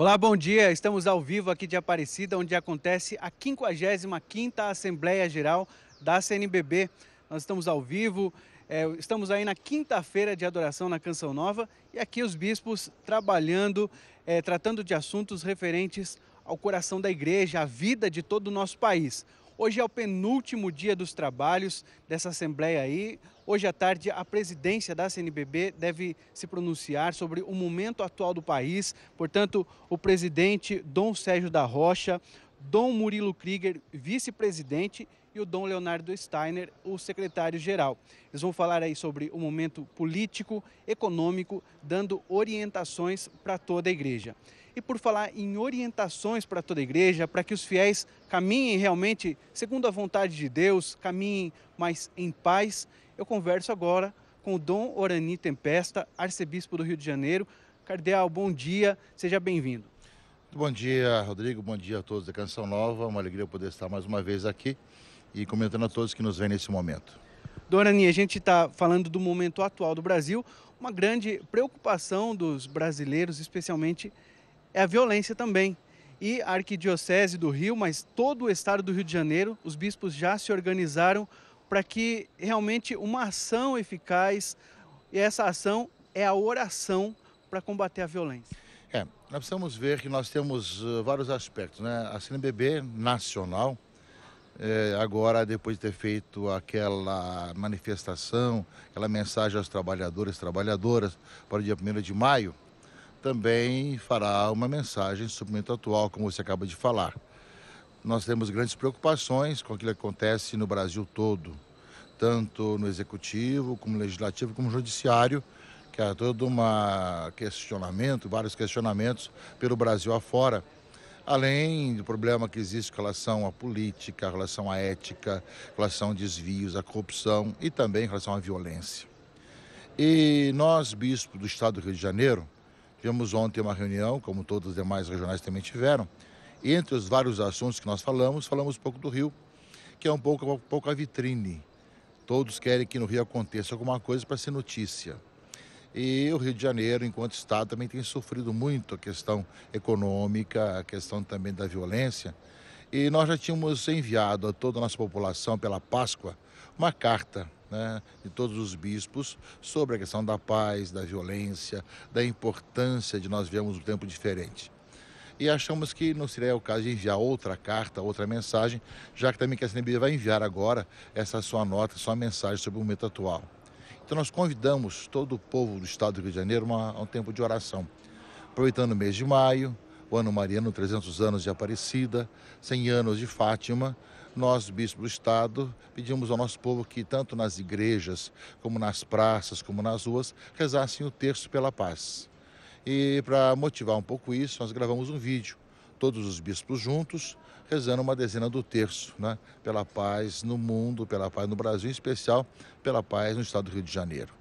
Olá, bom dia. Estamos ao vivo aqui de Aparecida, onde acontece a 55ª Assembleia Geral da CNBB. Nós estamos ao vivo, é, estamos aí na quinta-feira de adoração na Canção Nova e aqui os bispos trabalhando, é, tratando de assuntos referentes ao coração da igreja, à vida de todo o nosso país. Hoje é o penúltimo dia dos trabalhos dessa Assembleia aí, Hoje à tarde, a presidência da CNBB deve se pronunciar sobre o momento atual do país. Portanto, o presidente Dom Sérgio da Rocha, Dom Murilo Krieger, vice-presidente, e o Dom Leonardo Steiner, o secretário-geral. Eles vão falar aí sobre o momento político, econômico, dando orientações para toda a igreja. E por falar em orientações para toda a igreja, para que os fiéis caminhem realmente segundo a vontade de Deus, caminhem mais em paz, eu converso agora com o Dom Orani Tempesta, arcebispo do Rio de Janeiro. Cardeal, bom dia, seja bem-vindo. Bom dia, Rodrigo, bom dia a todos da Canção Nova. Uma alegria poder estar mais uma vez aqui e comentando a todos que nos vêm nesse momento. Dorani, a gente está falando do momento atual do Brasil. Uma grande preocupação dos brasileiros, especialmente, é a violência também. E a Arquidiocese do Rio, mas todo o estado do Rio de Janeiro, os bispos já se organizaram para que realmente uma ação eficaz, e essa ação é a oração para combater a violência. É, nós precisamos ver que nós temos eh, vários aspectos, né? A CNBB nacional, é, agora depois de ter feito aquela manifestação, aquela mensagem aos trabalhadores e trabalhadoras para o dia 1 de maio, também fará uma mensagem sobre o momento atual, como você acaba de falar nós temos grandes preocupações com aquilo que acontece no Brasil todo, tanto no executivo, como no legislativo, como no judiciário, que há todo um questionamento, vários questionamentos pelo Brasil afora. Além do problema que existe com relação à política, com relação à ética, com relação a desvios, à corrupção e também com relação à violência. E nós, bispo do Estado do Rio de Janeiro, tivemos ontem uma reunião, como todas as demais regionais também tiveram, entre os vários assuntos que nós falamos, falamos um pouco do Rio, que é um pouco, um pouco a vitrine. Todos querem que no Rio aconteça alguma coisa para ser notícia. E o Rio de Janeiro, enquanto Estado, também tem sofrido muito a questão econômica, a questão também da violência. E nós já tínhamos enviado a toda a nossa população pela Páscoa uma carta né, de todos os bispos sobre a questão da paz, da violência, da importância de nós vivemos um tempo diferente e achamos que não seria o caso de enviar outra carta, outra mensagem, já que também que a CNBB vai enviar agora essa sua nota, sua mensagem sobre o momento atual. Então nós convidamos todo o povo do estado do Rio de Janeiro a um tempo de oração, aproveitando o mês de maio, o ano mariano, 300 anos de Aparecida, 100 anos de Fátima, nós, bispo do Estado, pedimos ao nosso povo que, tanto nas igrejas, como nas praças, como nas ruas, rezassem o terço pela paz. E para motivar um pouco isso, nós gravamos um vídeo, todos os bispos juntos, rezando uma dezena do terço, né? Pela paz no mundo, pela paz no Brasil, em especial pela paz no estado do Rio de Janeiro.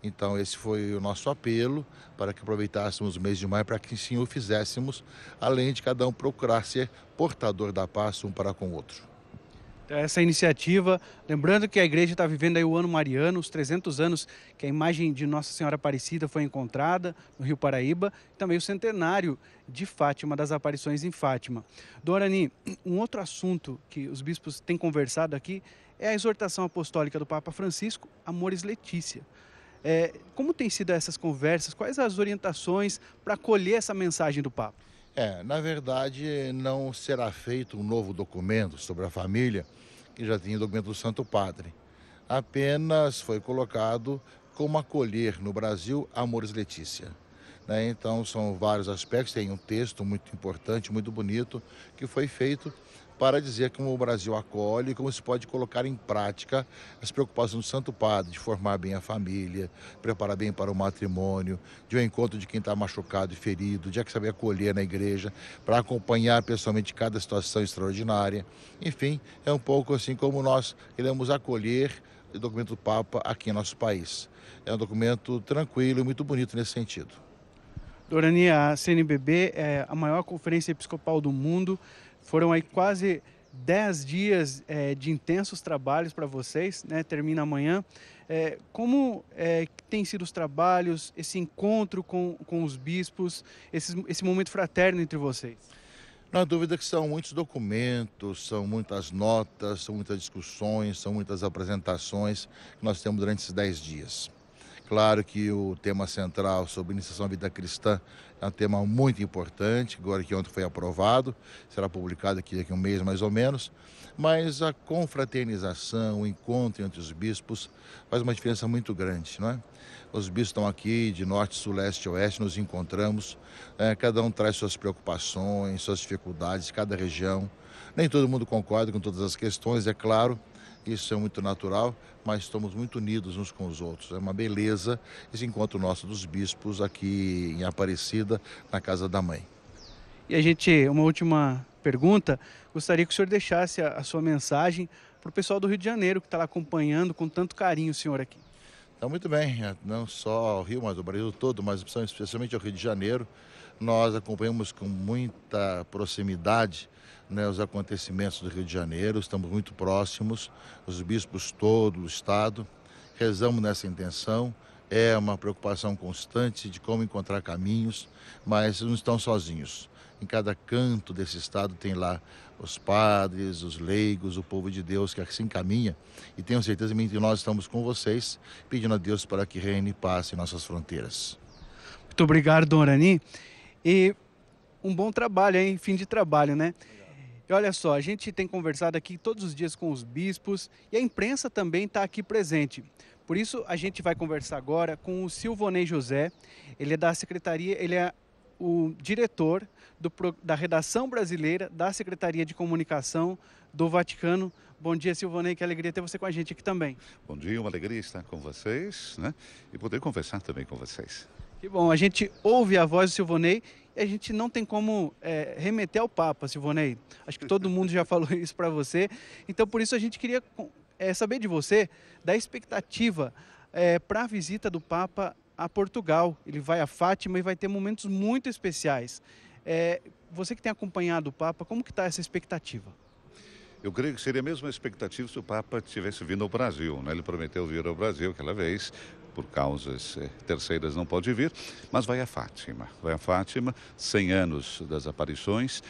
Então, esse foi o nosso apelo para que aproveitássemos o mês de maio para que sim o fizéssemos, além de cada um procurar ser portador da paz um para com o outro essa iniciativa. Lembrando que a igreja está vivendo aí o ano mariano, os 300 anos que a imagem de Nossa Senhora Aparecida foi encontrada no Rio Paraíba, também o centenário de Fátima, das aparições em Fátima. Dorani, um outro assunto que os bispos têm conversado aqui é a exortação apostólica do Papa Francisco, Amores Letícia. É, como têm sido essas conversas? Quais as orientações para colher essa mensagem do Papa? É, na verdade, não será feito um novo documento sobre a família, que já tinha o documento do Santo Padre. Apenas foi colocado como acolher no Brasil Amores Letícia. Né? Então, são vários aspectos. Tem um texto muito importante, muito bonito, que foi feito para dizer como o Brasil acolhe, como se pode colocar em prática as preocupações do Santo Padre, de formar bem a família, preparar bem para o matrimônio, de um encontro de quem está machucado e ferido, de é saber acolher na igreja, para acompanhar pessoalmente cada situação extraordinária. Enfim, é um pouco assim como nós queremos acolher o documento do Papa aqui em nosso país. É um documento tranquilo e muito bonito nesse sentido. Dorani, a CNBB é a maior conferência episcopal do mundo. Foram aí quase 10 dias é, de intensos trabalhos para vocês, né? termina amanhã. É, como é, têm sido os trabalhos, esse encontro com, com os bispos, esse, esse momento fraterno entre vocês? Não há dúvida que são muitos documentos, são muitas notas, são muitas discussões, são muitas apresentações que nós temos durante esses 10 dias. Claro que o tema central sobre iniciação à vida cristã é um tema muito importante, agora que ontem foi aprovado, será publicado aqui daqui a um mês mais ou menos, mas a confraternização, o encontro entre os bispos faz uma diferença muito grande, não é? Os bispos estão aqui de norte, sul, leste, oeste, nos encontramos, é, cada um traz suas preocupações, suas dificuldades, cada região. Nem todo mundo concorda com todas as questões, é claro, isso é muito natural, mas estamos muito unidos uns com os outros. É uma beleza esse encontro nosso dos bispos aqui em Aparecida, na Casa da Mãe. E a gente, uma última pergunta, gostaria que o senhor deixasse a, a sua mensagem para o pessoal do Rio de Janeiro que está lá acompanhando com tanto carinho o senhor aqui. Então, muito bem, é, não só o Rio, mas o Brasil todo, mas especialmente o Rio de Janeiro. Nós acompanhamos com muita proximidade né, os acontecimentos do Rio de Janeiro, estamos muito próximos, os bispos todo o Estado, rezamos nessa intenção. É uma preocupação constante de como encontrar caminhos, mas não estão sozinhos. Em cada canto desse estado tem lá os padres, os leigos, o povo de Deus que se assim encaminha. E tenho certeza que nós estamos com vocês, pedindo a Deus para que reine e passe em nossas fronteiras. Muito obrigado, Dom Arani. E um bom trabalho, hein? Fim de trabalho, né? E olha só, a gente tem conversado aqui todos os dias com os bispos e a imprensa também está aqui presente. Por isso, a gente vai conversar agora com o Silvonei José. Ele é da Secretaria, ele é o diretor do, da redação brasileira da Secretaria de Comunicação do Vaticano. Bom dia, Silvonei, que alegria ter você com a gente aqui também. Bom dia, uma alegria estar com vocês né? e poder conversar também com vocês. Que bom, a gente ouve a voz do Silvonei e a gente não tem como é, remeter ao Papa, Silvonei. Acho que todo mundo já falou isso para você. Então, por isso, a gente queria é, saber de você da expectativa é, para a visita do Papa a Portugal. Ele vai a Fátima e vai ter momentos muito especiais. É, você que tem acompanhado o Papa, como que está essa expectativa? Eu creio que seria a mesma expectativa se o Papa tivesse vindo ao Brasil. Né? Ele prometeu vir ao Brasil aquela vez, por causas eh, terceiras não pode vir, mas vai a Fátima. Vai a Fátima, 100 anos das aparições.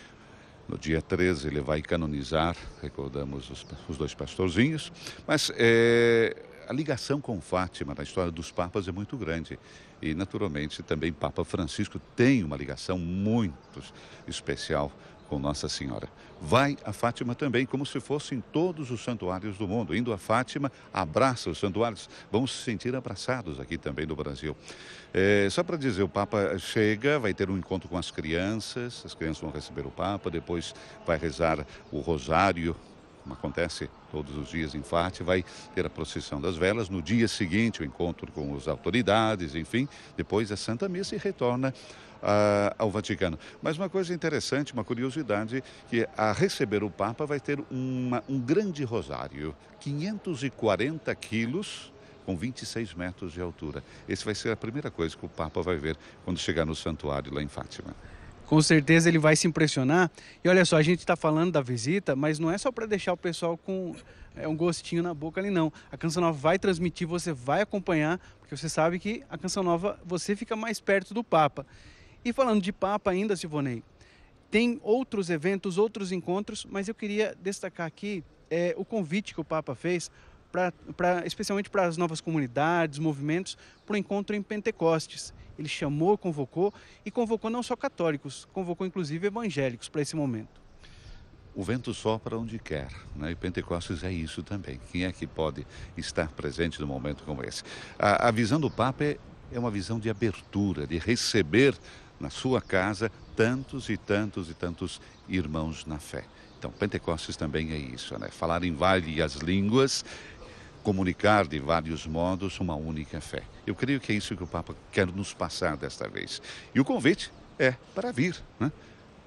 No dia 13 ele vai canonizar, recordamos os, os dois pastorzinhos, mas é, a ligação com Fátima na história dos papas é muito grande. E, naturalmente, também Papa Francisco tem uma ligação muito especial com Nossa Senhora. Vai a Fátima também, como se fossem todos os santuários do mundo. Indo a Fátima, abraça os santuários. Vamos se sentir abraçados aqui também no Brasil. É, só para dizer, o Papa chega, vai ter um encontro com as crianças, as crianças vão receber o Papa, depois vai rezar o Rosário como acontece todos os dias em Fátima, vai ter a procissão das velas. No dia seguinte, o encontro com as autoridades, enfim, depois a Santa Missa e retorna ah, ao Vaticano. Mas uma coisa interessante, uma curiosidade, que é, a receber o Papa vai ter uma, um grande rosário, 540 quilos com 26 metros de altura. Essa vai ser a primeira coisa que o Papa vai ver quando chegar no santuário lá em Fátima com certeza ele vai se impressionar. E olha só, a gente está falando da visita, mas não é só para deixar o pessoal com é, um gostinho na boca ali, não. A Canção Nova vai transmitir, você vai acompanhar, porque você sabe que a Canção Nova, você fica mais perto do Papa. E falando de Papa ainda, Sivonei, tem outros eventos, outros encontros, mas eu queria destacar aqui é, o convite que o Papa fez, pra, pra especialmente para as novas comunidades, movimentos, para o encontro em Pentecostes ele chamou, convocou e convocou não só católicos, convocou inclusive evangélicos para esse momento. O vento sopra onde quer, né? e Pentecostes é isso também. Quem é que pode estar presente num momento como esse? A, a visão do Papa é, é uma visão de abertura, de receber na sua casa tantos e tantos e tantos irmãos na fé. Então, Pentecostes também é isso, né? Falar em várias línguas comunicar de vários modos uma única fé. Eu creio que é isso que o Papa quer nos passar desta vez. E o convite é para vir, né?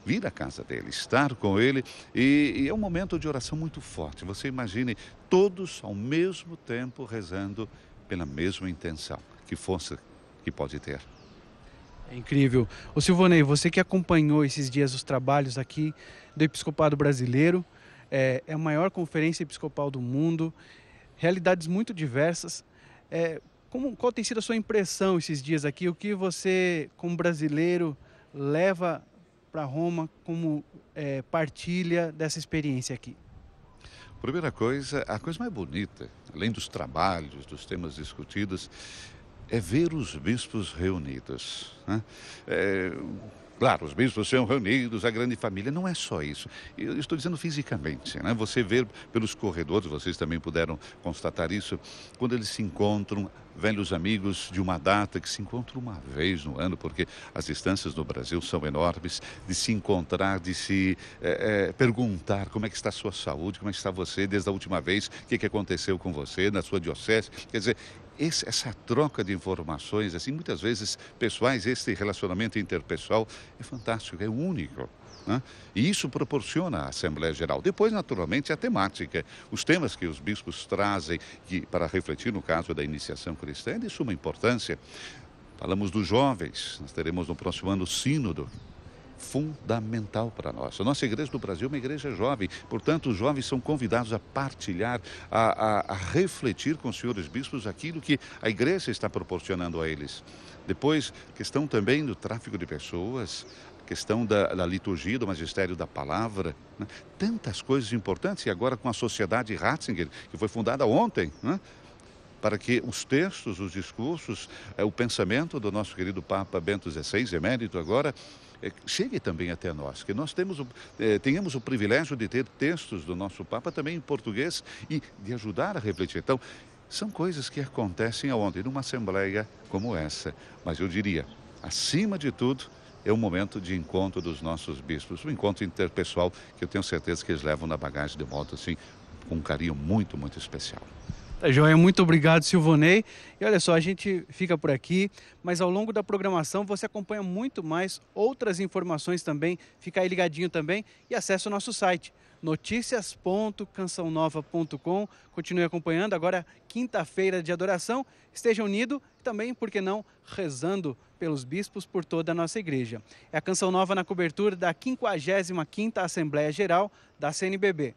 vir à casa dele, estar com ele. E, e, é um momento de oração muito forte. Você imagine todos ao mesmo tempo rezando pela mesma intenção. Que força que pode ter. É incrível. Ô Silvonei, você que acompanhou esses dias os trabalhos aqui do Episcopado Brasileiro, é, é a maior conferência episcopal do mundo realidades muito diversas. É, como, qual tem sido a sua impressão esses dias aqui? O que você, como brasileiro, leva para Roma como é, partilha dessa experiência aqui? Primeira coisa, a coisa mais bonita, além dos trabalhos, dos temas discutidos, é ver os bispos reunidos. Né? É, Claro, os bispos são reunidos, a grande família. Não é só isso. Eu estou dizendo fisicamente. Né? Você vê pelos corredores, vocês também puderam constatar isso, quando eles se encontram, velhos amigos de uma data que se encontram uma vez no ano, porque as distâncias no Brasil são enormes, de se encontrar, de se é, é, perguntar como é que está a sua saúde, como é que está você desde a última vez, o que, que aconteceu com você na sua diocese. Quer dizer, esse, essa troca de informações, assim, muitas vezes pessoais, esse relacionamento interpessoal é fantástico, é único. Né? E isso proporciona a Assembleia Geral. Depois, naturalmente, a temática, os temas que os bispos trazem que, para refletir no caso da iniciação cristã é de suma importância. Falamos dos jovens, nós teremos no próximo ano o sínodo fundamental para nós. A nossa igreja do Brasil é uma igreja jovem, portanto, os jovens são convidados a partilhar, a, a, a refletir com os senhores bispos aquilo que a igreja está proporcionando a eles. Depois, questão também do tráfico de pessoas, questão da, da, liturgia, do magistério da palavra, né? tantas coisas importantes, e agora com a sociedade Ratzinger, que foi fundada ontem, né? para que os textos, os discursos, é, o pensamento do nosso querido Papa Bento XVI, emérito agora, é, chegue também até nós, que nós temos o, é, tenhamos o privilégio de ter textos do nosso Papa também em português e de ajudar a refletir. Então, são coisas que acontecem aonde? Numa assembleia como essa. Mas eu diria, acima de tudo, é um momento de encontro dos nossos bispos, um encontro interpessoal que eu tenho certeza que eles levam na bagagem de moto, assim, com um carinho muito, muito especial. Tá joia, muito obrigado, Silvonei. E olha só, a gente fica por aqui, mas ao longo da programação você acompanha muito mais outras informações também. Fica aí ligadinho também e acesse o nosso site noticias.cançãonova.com. Continue acompanhando. Agora, quinta-feira de adoração. Esteja unido e também, por que não, rezando pelos bispos por toda a nossa igreja. É a Canção Nova na cobertura da 55ª Assembleia Geral da CNBB.